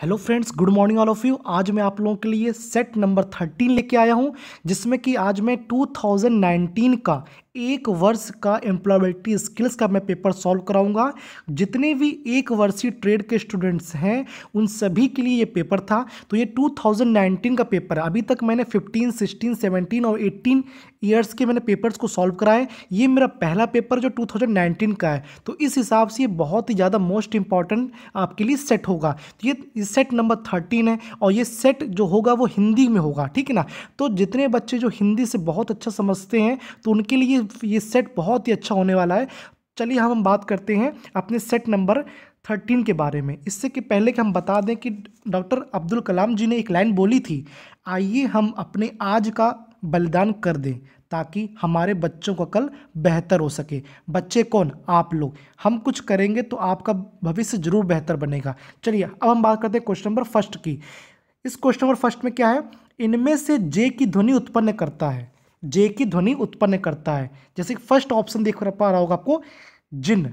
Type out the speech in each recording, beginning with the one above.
hello friends good morning all of you आज मैं आप लोगों के लिए सेट नंबर थर्टीन लेके आया हूं जिसमें कि आज मैं 2019 का एक वर्ष का एम्प्लॉयबिलिटी स्किल्स का मैं पेपर सॉल्व कराऊंगा जितने भी एक वर्षीय ट्रेड के स्टूडेंट्स हैं उन सभी के लिए ये पेपर था तो ये 2019 का पेपर है अभी तक मैंने 15, 16, 17 और 18 ईयर्स के मैंने पेपर्स को सॉल्व कराए ये मेरा पहला पेपर जो 2019 का है तो इस हिसाब से ये बहुत ही ज़्यादा मोस्ट इंपॉर्टेंट आपके लिए सेट होगा तो ये सेट नंबर थर्टीन है और ये सेट जो होगा वो हिंदी में होगा ठीक है ना तो जितने बच्चे जो हिंदी से बहुत अच्छा समझते हैं तो उनके लिए ये सेट बहुत ही अच्छा होने वाला है चलिए हम बात करते हैं अपने सेट नंबर थर्टीन के बारे में इससे कि पहले कि हम बता दें कि डॉक्टर अब्दुल कलाम जी ने एक लाइन बोली थी आइए हम अपने आज का बलिदान कर दें ताकि हमारे बच्चों का कल बेहतर हो सके बच्चे कौन आप लोग हम कुछ करेंगे तो आपका भविष्य जरूर बेहतर बनेगा चलिए अब हम बात करते हैं क्वेश्चन नंबर फर्स्ट की इस क्वेश्चन नंबर फर्स्ट में क्या है इनमें से जे की ध्वनि उत्पन्न करता है जे की ध्वनि उत्पन्न करता है जैसे फर्स्ट ऑप्शन देख पा रहा होगा आपको जिन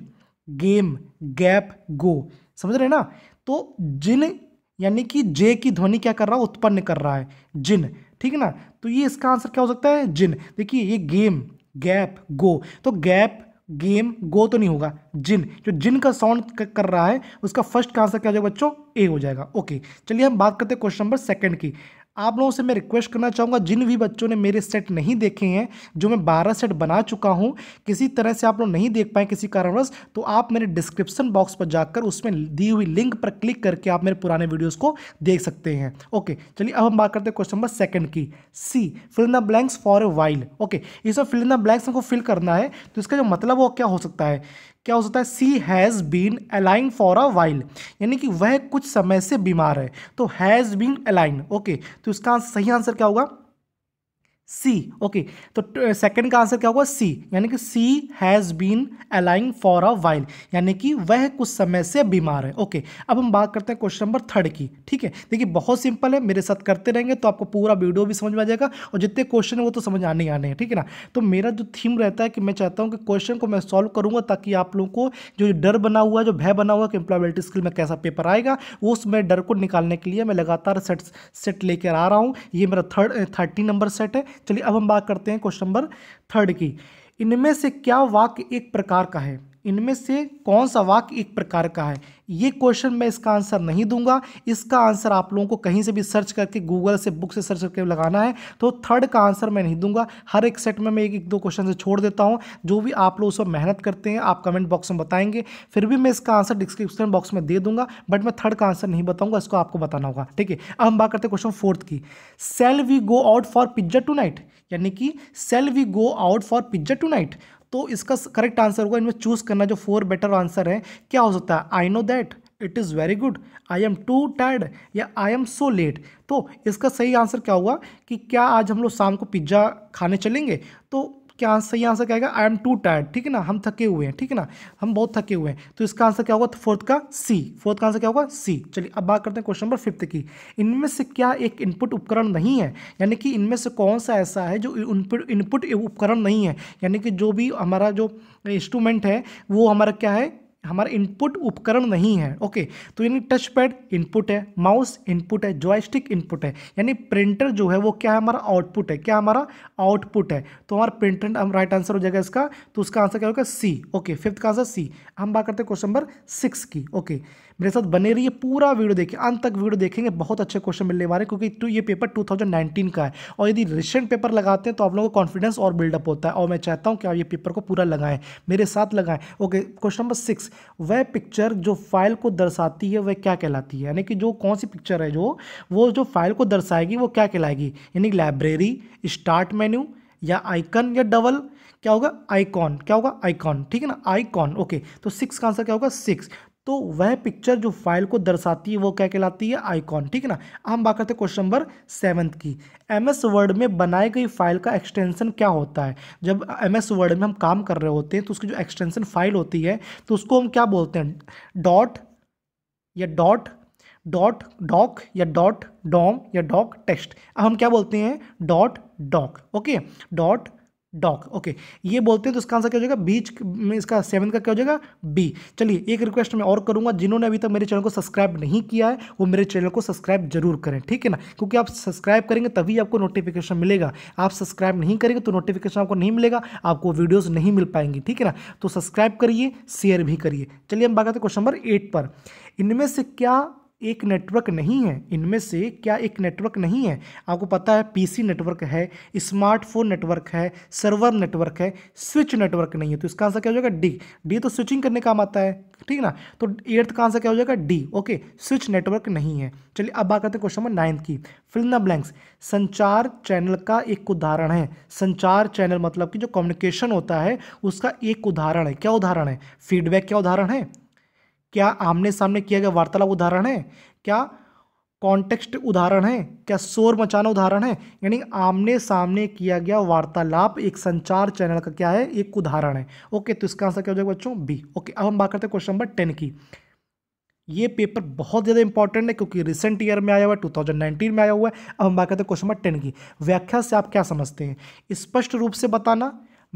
गेम गैप गो समझ रहे ना तो जिन यानी कि जे की ध्वनि क्या कर रहा है उत्पन्न कर रहा है जिन ठीक है ना तो ये इसका आंसर क्या हो सकता है जिन देखिए ये गेम गैप गो तो गैप गेम गो तो नहीं होगा जिन जो जिन का साउंड कर रहा है उसका फर्स्ट का आंसर क्या हो जाएगा बच्चों ए हो जाएगा ओके चलिए हम बात करते हैं क्वेश्चन नंबर सेकंड की आप लोगों से मैं रिक्वेस्ट करना चाहूँगा जिन भी बच्चों ने मेरे सेट नहीं देखे हैं जो मैं 12 सेट बना चुका हूँ किसी तरह से आप लोग नहीं देख पाए किसी कारणवश तो आप मेरे डिस्क्रिप्शन बॉक्स पर जाकर उसमें दी हुई लिंक पर क्लिक करके आप मेरे पुराने वीडियोज़ को देख सकते हैं ओके चलिए अब हम बात करते हैं क्वेश्चन नंबर सेकंड की C fill the blanks for a while okay ये फिल द ब्लैंक्स हमको फिल करना है तो इसका जो मतलब वो क्या हो सकता है क्या हो सकता है C has been ailing for a while यानी कि वह कुछ समय से बीमार है तो हैज़ बीन अलाइन ओके तो इसका सही आंसर क्या होगा सी ओके तो सेकंड का आंसर क्या होगा सी यानी कि C has been ailing for a while यानी कि वह कुछ समय से बीमार है ओके अब हम बात करते हैं क्वेश्चन नंबर थर्ड की ठीक है देखिए बहुत सिंपल है मेरे साथ करते रहेंगे तो आपको पूरा वीडियो भी समझ में आ जाएगा और जितने क्वेश्चन है वो तो समझ आने आने हैं ठीक है ना तो मेरा जो थीम रहता है कि मैं चाहता हूँ कि क्वेश्चन को मैं सॉल्व करूँगा ताकि आप लोगों को जो डर बना हुआ है जो भय बना हुआ है कि एम्प्लॉयबिलिटी स्किल में कैसा पेपर आएगा उस मैं डर को निकालने के लिए मैं लगातार सेट सेट लेकर आ रहा हूँ ये मेरा थर्ड थर्टी नंबर सेट है चलिए अब हम बात करते हैं क्वेश्चन नंबर थर्ड की इनमें से क्या वाक्य एक प्रकार का है इनमें से कौन सा वाक्य एक प्रकार का है ये क्वेश्चन मैं इसका आंसर नहीं दूंगा इसका आंसर आप लोगों को कहीं से भी सर्च करके गूगल से बुक से सर्च करके लगाना है तो थर्ड का आंसर मैं नहीं दूंगा हर एक सेट में मैं एक एक दो क्वेश्चन से छोड़ देता हूँ जो भी आप लोग उस पर मेहनत करते हैं आप कमेंट बॉक्स में बताएंगे फिर भी मैं इसका आंसर डिस्क्रिप्शन बॉक्स में दे दूंगा बट मैं थर्ड का आंसर नहीं बताऊंगा इसको आपको बताना होगा ठीक है अब हम बात करते हैं क्वेश्चन फोर्थ की shall we go out for pizza too यानी कि shall we go out for pizza too तो इसका करेक्ट आंसर होगा इनमें चूज़ करना जो फोर बेटर आंसर है क्या हो सकता है I know that it is very good I am too tired या आई एम सो लेट तो इसका सही आंसर क्या होगा कि क्या आज हम लोग शाम को पिज्ज़ा खाने चलेंगे तो क्या आंसर आंसर क्या आई एम टू टायर्ड ठीक है ना हम थके हुए हैं ठीक है ना हम बहुत थके हुए हैं तो इसका आंसर क्या होगा तो फोर्थ का सी फोर्थ का आंसर क्या होगा सी चलिए अब बात करते हैं क्वेश्चन नंबर फिफ्थ की इनमें से क्या एक इनपुट उपकरण नहीं है यानी कि इनमें से कौन सा ऐसा है जो इनपुट उपकरण नहीं है यानी कि जो भी हमारा जो इंस्ट्रूमेंट है वो हमारा क्या है हमारा इनपुट उपकरण नहीं है ओके तो यानी टच पैड इनपुट है माउस इनपुट है जॉयस्टिक इनपुट है यानी प्रिंटर जो है वो क्या है हमारा आउटपुट है क्या हमारा आउटपुट है तो हमारा प्रिंटर हम राइट आंसर हो जाएगा इसका तो उसका आंसर क्या होगा सी ओके फिफ्थ का आंसर सी हम बात करते हैं क्वेश्चन नंबर सिक्स की ओके मेरे साथ बने है पूरा वीडियो देखिए अंत तक वीडियो देखेंगे बहुत अच्छे क्वेश्चन मिलने वाले क्योंकि तो ये पेपर 2019 का है और यदि रिसेंट पेपर लगाते हैं तो आप लोगों को कॉन्फिडेंस और बिल्डअप होता है और मैं चाहता हूँ कि आप ये पेपर को पूरा लगाएं मेरे साथ लगाएं ओके क्वेश्चन नंबर सिक्स वह पिक्चर जो फाइल को दर्शाती है वह क्या कहलाती है यानी कि जो कौन सी पिक्चर है जो वो जो फाइल को दर्शाएगी वो क्या कहलाएगी यानी लाइब्रेरी स्टार्ट मेन्यू या आइकन या डबल क्या होगा आइकॉन क्या होगा आइकॉन ठीक है ना आइकॉन ओके तो सिक्स का आंसर क्या होगा सिक्स तो वह पिक्चर जो फाइल को दर्शाती है वो क्या कहलाती है आइकॉन ठीक है ना हम बात करते हैं क्वेश्चन नंबर सेवन्थ की एम एस वर्ड में बनाई गई फाइल का एक्सटेंशन क्या होता है जब एम एस वर्ड में हम काम कर रहे होते हैं तो उसकी जो एक्सटेंशन फाइल होती है तो उसको हम क्या बोलते हैं डॉट या डॉट डॉट डॉक या डॉट डॉम या डॉक टेक्स्ट अब हम क्या बोलते हैं dot doc okay dot doc okay ये बोलते हैं तो इसका आंसर क्या हो जाएगा बीच में इसका सेवन का क्या हो जाएगा बी चलिए एक रिक्वेस्ट मैं और करूँगा जिन्होंने अभी तक मेरे चैनल को सब्सक्राइब नहीं किया है वो मेरे चैनल को सब्सक्राइब जरूर करें ठीक है ना क्योंकि आप सब्सक्राइब करेंगे तभी आपको नोटिफिकेशन मिलेगा आप सब्सक्राइब नहीं करेंगे तो नोटिफिकेशन आपको नहीं मिलेगा आपको वीडियोज़ नहीं मिल पाएंगी ठीक है ना तो सब्सक्राइब करिए शेयर भी करिए चलिए हम बात करते क्वेश्चन नंबर एट पर इनमें से क्या एक नेटवर्क नहीं है इनमें से क्या एक नेटवर्क नहीं है आपको पता है पीसी नेटवर्क है स्मार्टफोन नेटवर्क है सर्वर नेटवर्क है स्विच नेटवर्क नहीं है तो इसका आंसर क्या हो जाएगा डी डी तो स्विचिंग करने काम आता है ठीक ना तो एट्थ का आंसर क्या हो जाएगा डी ओके स्विच नेटवर्क नहीं है चलिए अब बात करते हैं क्वेश्चन नंबर नाइन्थ की फिल न ब्लैंक्स संचार चैनल का एक उदाहरण है संचार चैनल मतलब कि जो कम्युनिकेशन होता है उसका एक उदाहरण है क्या उदाहरण है फीडबैक क्या उदाहरण है क्या आमने सामने किया गया वार्तालाप उदाहरण है क्या कॉन्टेक्स्ट उदाहरण है क्या शोर मचाना उदाहरण है यानी आमने सामने किया गया वार्तालाप एक संचार चैनल का क्या है एक उदाहरण है ओके तो इसका आंसर क्या हो जाएगा बच्चों बी ओके अब हम बात करते हैं क्वेश्चन नंबर टेन की ये पेपर बहुत ज़्यादा इंपॉर्टेंट है क्योंकि रिसेंट ईयर में आया हुआ है टू में आया हुआ है अब हम बात करते हैं क्वेश्चन नंबर टेन की व्याख्या से आप क्या समझते हैं स्पष्ट रूप से बताना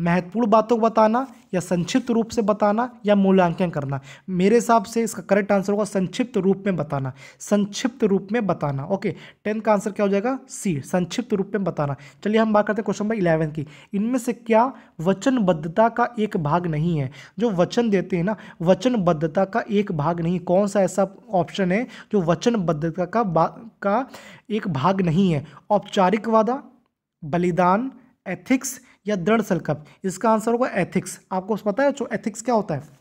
महत्वपूर्ण बातों को बताना या संक्षिप्त रूप से बताना या मूल्यांकन करना मेरे हिसाब से इसका करेक्ट आंसर होगा संक्षिप्त रूप में बताना संक्षिप्त रूप में बताना ओके टेंथ का आंसर क्या हो जाएगा सी संक्षिप्त रूप में बताना चलिए हम बात करते हैं क्वेश्चन नंबर इलेवन की इनमें से क्या वचनबद्धता का एक भाग नहीं है जो वचन देते हैं ना वचनबद्धता का एक भाग नहीं कौन सा ऐसा ऑप्शन है जो वचनबद्धता का का एक भाग नहीं है औपचारिक वादा बलिदान एथिक्स या दृढ़ संकल्प इसका आंसर होगा एथिक्स आपको पता है जो एथिक्स क्या होता है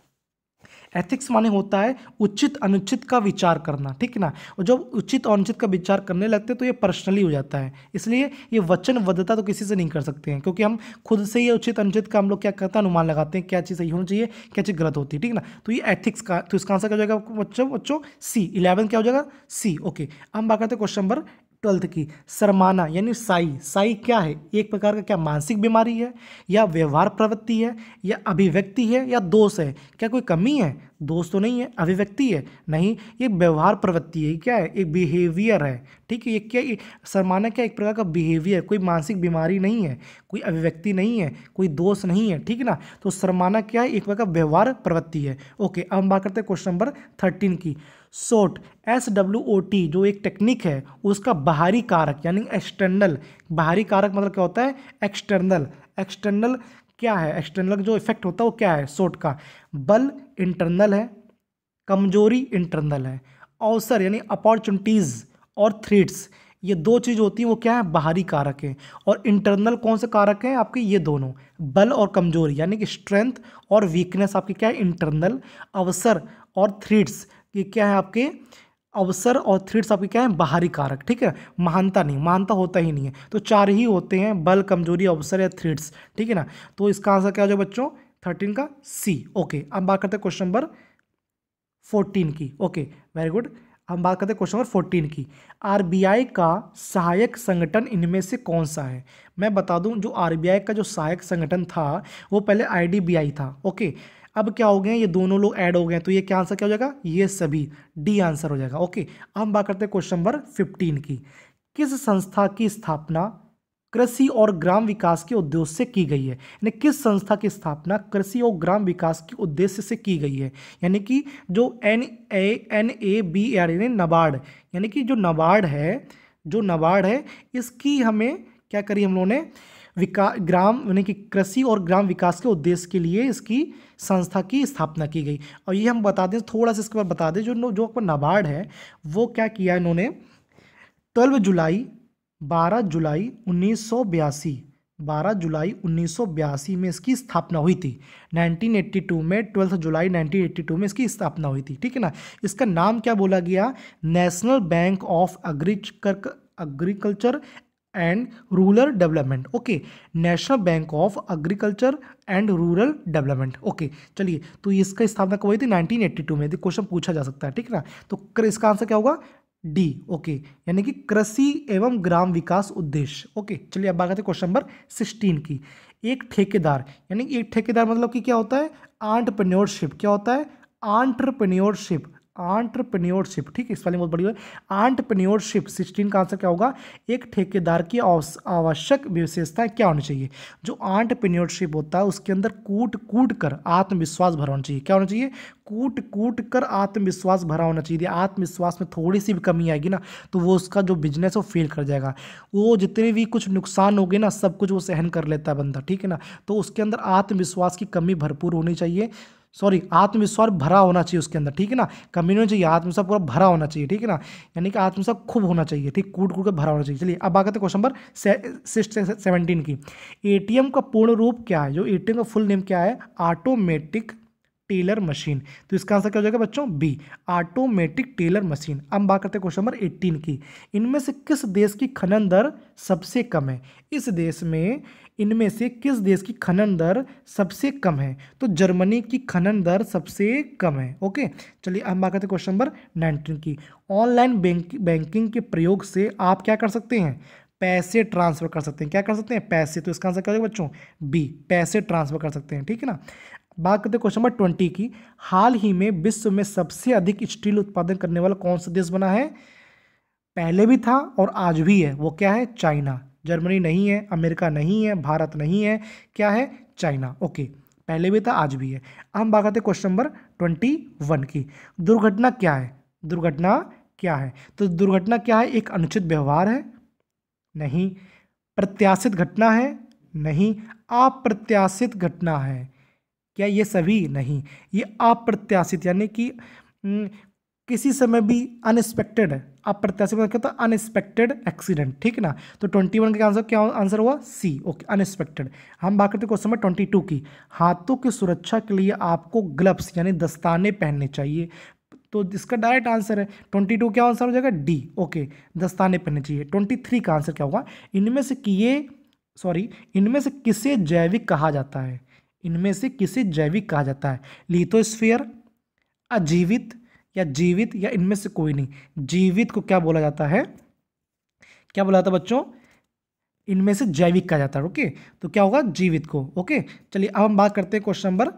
एथिक्स माने होता है उचित अनुचित का विचार करना ठीक है ना और जब उचित और अनुचित का विचार करने लगते हैं तो ये पर्सनली हो जाता है इसलिए ये वचनबद्धता तो किसी से नहीं कर सकते हैं क्योंकि हम खुद से ही उचित अनुचित का हम लोग क्या करते हैं अनुमान लगाते हैं क्या चीज़ सही होनी चाहिए क्या चीज़ गलत होती है ठीक ना तो ये एथिक्स का तो इसका आंसर क्या हो जाएगा बच्चों बच्चों सी इलेवन क्या हो जाएगा सी ओके हम बात करते हैं क्वेश्चन नंबर ट्वेल्थ की सरमाना यानी साई साई क्या है एक प्रकार का क्या मानसिक बीमारी है या व्यवहार प्रवृत्ति है या अभिव्यक्ति है या दोष है क्या कोई कमी है दोस्त तो नहीं है अभिव्यक्ति है नहीं ये व्यवहार प्रवृत्ति है क्या है एक बिहेवियर है ठीक है ये क्या सरमाना क्या एक प्रकार का बिहेवियर कोई मानसिक बीमारी नहीं है कोई अभिव्यक्ति नहीं है कोई दोष नहीं है ठीक ना तो सरमाना क्या है एक प्रकार का व्यवहार प्रवृत्ति है ओके अब हम बात करते हैं क्वेश्चन नंबर थर्टीन की सोट एस डब्ल्यू ओ टी जो एक टेक्निक है उसका बाहरी कारक यानी एक्सटर्नल बाहरी कारक मतलब क्या होता है एक्सटर्नल एक्सटर्नल क्या है एक्सटर्नल जो इफेक्ट होता है वो क्या है सोट का बल इंटरनल है कमजोरी इंटरनल है अवसर यानी अपॉर्चुनिटीज़ और थ्रेट्स ये दो चीज़ होती हैं वो क्या है बाहरी कारक हैं और इंटरनल कौन से कारक हैं आपके ये दोनों बल और कमजोरी यानी कि स्ट्रेंथ और वीकनेस आपकी क्या है इंटरनल अवसर और थ्रीट्स ये क्या है आपके अवसर और थ्रिट्स आपके क्या है बाहरी कारक ठीक है महानता नहीं महानता होता ही नहीं है तो चार ही होते हैं बल कमजोरी अवसर या थ्रिट्स ठीक है ना तो इसका आंसर क्या हो जाए बच्चों थर्टीन का सी ओके अब बात करते हैं क्वेश्चन नंबर फोर्टीन की ओके वेरी गुड हम बात करते हैं क्वेश्चन नंबर फोर्टीन की आरबीआई का सहायक संगठन इनमें से कौन सा है मैं बता दूं जो आरबीआई का जो सहायक संगठन था वो पहले आईडीबीआई था ओके अब क्या हो गए ये दोनों लोग ऐड हो गए तो ये क्या आंसर क्या हो जाएगा ये सभी डी आंसर हो जाएगा ओके अब हम बात करते हैं क्वेश्चन नंबर फिफ्टीन की किस संस्था की स्थापना कृषि और ग्राम विकास के उद्देश्य से की गई है यानी किस संस्था की स्थापना कृषि और ग्राम विकास के उद्देश्य से की गई है यानी कि जो N A N A B R यानी नबार्ड यानी कि जो नबार्ड है जो नबार्ड है इसकी हमें क्या करी हम लोगों ने विकास ग्राम यानी कि कृषि और ग्राम विकास के उद्देश्य के लिए इसकी संस्था की स्थापना की गई और ये हम बता दें थोड़ा सा इसके बाद बता दें जो जो नाबार्ड है वो क्या किया इन्होंने ट्वेल्व जुलाई बारह जुलाई उन्नीस सौ बयासी बारह जुलाई उन्नीस में इसकी स्थापना हुई थी 1982 में ट्वेल्थ जुलाई 1982 में इसकी स्थापना हुई थी ठीक है ना इसका नाम क्या बोला गया national bank of agricul agriculture and rural development okay national bank of agriculture and rural development okay चलिए तो इसका स्थापना कब हुई थी 1982 में यदि क्वेश्चन पूछा जा सकता है ठीक ना तो इसका आंसर क्या होगा डी ओके यानी कि कृषि एवं ग्राम विकास उद्देश्य ओके चलिए अब बात करते क्वेश्चन नंबर सिक्सटीन की एक ठेकेदार यानी एक ठेकेदार मतलब कि क्या होता है आंट्रप्रन्योरशिप क्या होता है आंट्रप्रन्योरशिप आंट्रप्रन्योरशिप ठीक है इस वाली बहुत बड़ी है आंट्रप्रन्योरशिप सिक्सटीन का आंसर क्या होगा एक ठेकेदार की आवश्यक विशेषता क्या होनी चाहिए जो आंट्रप्रन्योरशिप होता है उसके अंदर कूट कूट कर आत्मविश्वास भरा होना चाहिए क्या होना चाहिए कूट कूट कर आत्मविश्वास भरा होना चाहिए आत्मविश्वास में थोड़ी सी भी कमी आएगी ना तो वो उसका जो बिजनेस है वो फेल कर जाएगा वो जितने भी कुछ नुकसान हो गए ना सब कुछ वो सहन कर लेता है बंदा ठीक है ना तो उसके अंदर आत्मविश्वास की कमी भरपूर होनी चाहिए सॉरी आत्मविश्वास भरा होना चाहिए उसके अंदर ठीक है ना कमी नहीं चाहिए आत्मविश्वास पूरा भरा होना चाहिए ठीक है ना यानी कि आत्मविश्वास खूब होना चाहिए ठीक कूट कूट के भरा होना चाहिए चलिए अब आ गए क्वेश्चन नंबर सेवनटीन की एटीएम का पूर्ण रूप क्या है जो एटीएम का फुल नेम क्या है ऑटोमेटिक टेलर मशीन तो इसका आंसर क्या हो जाएगा बच्चों बी ऑटोमेटिक टेलर मशीन अब बात करते हैं क्वेश्चन नंबर एट्टीन की इनमें से किस देश की खनन दर सबसे कम है इस देश में इनमें से किस देश की खनन दर सबसे कम है तो जर्मनी की खनन दर सबसे कम है ओके चलिए हम बात करते हैं क्वेश्चन नंबर नाइनटीन की ऑनलाइन बैंक बैंकिंग के प्रयोग से आप क्या कर सकते हैं पैसे ट्रांसफ़र कर सकते हैं क्या कर सकते हैं पैसे तो इसका आंसर क्या होगा बच्चों बी पैसे ट्रांसफ़र कर सकते हैं ठीक है ना बात करते क्वेश्चन नंबर ट्वेंटी की हाल ही में विश्व में सबसे अधिक स्टील उत्पादन करने वाला कौन सा देश बना है पहले भी था और आज भी है वो क्या है चाइना जर्मनी नहीं है अमेरिका नहीं है भारत नहीं है क्या है चाइना ओके पहले भी था आज भी है हम बात करते क्वेश्चन नंबर ट्वेंटी वन की दुर्घटना क्या है दुर्घटना क्या है तो दुर्घटना क्या है एक अनुचित व्यवहार है नहीं प्रत्याशित घटना है नहीं अप्रत्याशित घटना है क्या ये सभी नहीं ये अप्रत्याशित यानी कि किसी समय भी अनएक्सपेक्टेड तो है अप्रत्याशित क्या कहता अनएक्सपेक्टेड एक्सीडेंट ठीक ना तो ट्वेंटी वन का आंसर क्या आंसर हुआ सी ओके अनएक्सपेक्टेड हम बात करते क्वेश्चन नंबर ट्वेंटी टू की हाथों की सुरक्षा के लिए आपको ग्लव्स यानी दस्ताने पहनने चाहिए तो इसका डायरेक्ट आंसर है ट्वेंटी टू क्या आंसर हो जाएगा डी ओके दस्ताने पहनने चाहिए ट्वेंटी थ्री का आंसर क्या होगा इनमें से किए सॉरी इनमें से किसे जैविक कहा जाता है इनमें से किसे जैविक कहा जाता है लिथोस्फियर अजीवित या जीवित या इनमें से कोई नहीं जीवित को क्या बोला जाता है क्या बोला जाता है बच्चों इनमें से जैविक कहा जाता है ओके तो क्या होगा जीवित को ओके चलिए अब हम बात करते हैं question number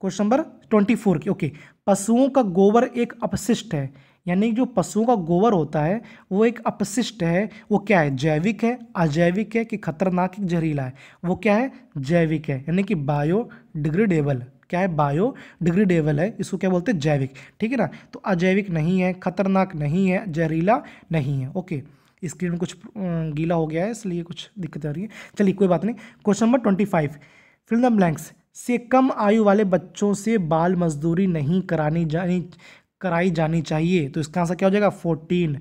question number twenty four की ओके पशुओं का गोबर एक अपशिष्ट है यानी जो पशुओं का गोबर होता है वो एक अपशिष्ट है वो क्या है जैविक है अजैविक है कि खतरनाक जहरीला है वो क्या है जैविक है यानी कि बायो डिग्रेडेबल क्या है बायो डिग्रेडेबल है इसको क्या बोलते हैं जैविक ठीक है ना तो अजैविक नहीं है खतरनाक नहीं है जहरीला नहीं है ओके स्क्रीन में कुछ गीला हो गया है इसलिए कुछ दिक्कत आ रही है चलिए कोई बात नहीं question number twenty five fill in the blanks से कम आयु वाले बच्चों से बाल मजदूरी नहीं करानी जानी कराई जानी चाहिए तो इसका आंसर क्या हो जाएगा फोर्टीन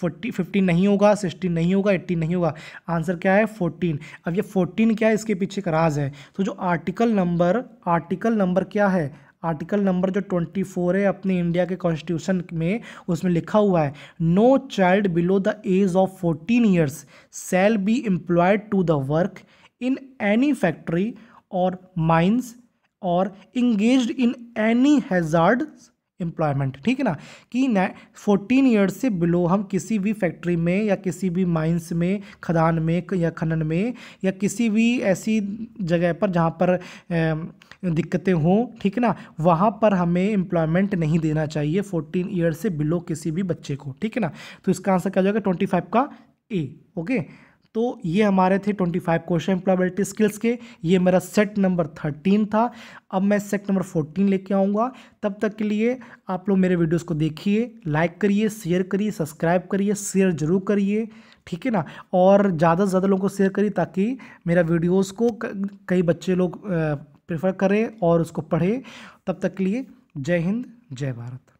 फोर्टी फिफ्टीन नहीं होगा सिक्सटीन नहीं होगा एट्टीन नहीं होगा आंसर क्या है फोर्टीन अब ये फोर्टीन क्या है इसके पीछे का राज है तो जो आर्टिकल नंबर आर्टिकल नंबर क्या है आर्टिकल नंबर जो ट्वेंटी फोर है अपने इंडिया के कॉन्स्टिट्यूशन में उसमें लिखा हुआ है no child below the age of fourteen years shall be employed to the work in any factory और माइन्स और engage in any hazard employment ठीक है ना कि फोर्टीन ईयर्स से बिलो हम किसी भी फैक्ट्री में या किसी भी माइंस में खदान में या खनन में या किसी भी ऐसी जगह पर जहाँ पर दिक्कतें हों ठीक है ना वहाँ पर हमें एम्प्लॉयमेंट नहीं देना चाहिए फोर्टीन ईयर से बिलो किसी भी बच्चे को ठीक है ना तो इसका आंसर क्या हो जाएगा ट्वेंटी फाइव का ए ओके तो ये हमारे थे 25 क्वेश्चन एम्प्लॉयबिलिटी स्किल्स के ये मेरा सेट नंबर 13 था अब मैं सेट नंबर 14 लेके आऊँगा तब तक के लिए आप लोग मेरे वीडियोस को देखिए लाइक करिए शेयर करिए सब्सक्राइब करिए शेयर ज़रूर करिए ठीक है ना और ज़्यादा से ज़्यादा लोगों को शेयर करिए ताकि मेरा वीडियोज़ को कई बच्चे लोग प्रेफर करें और उसको पढ़ें तब तक के लिए जय हिंद जय भारत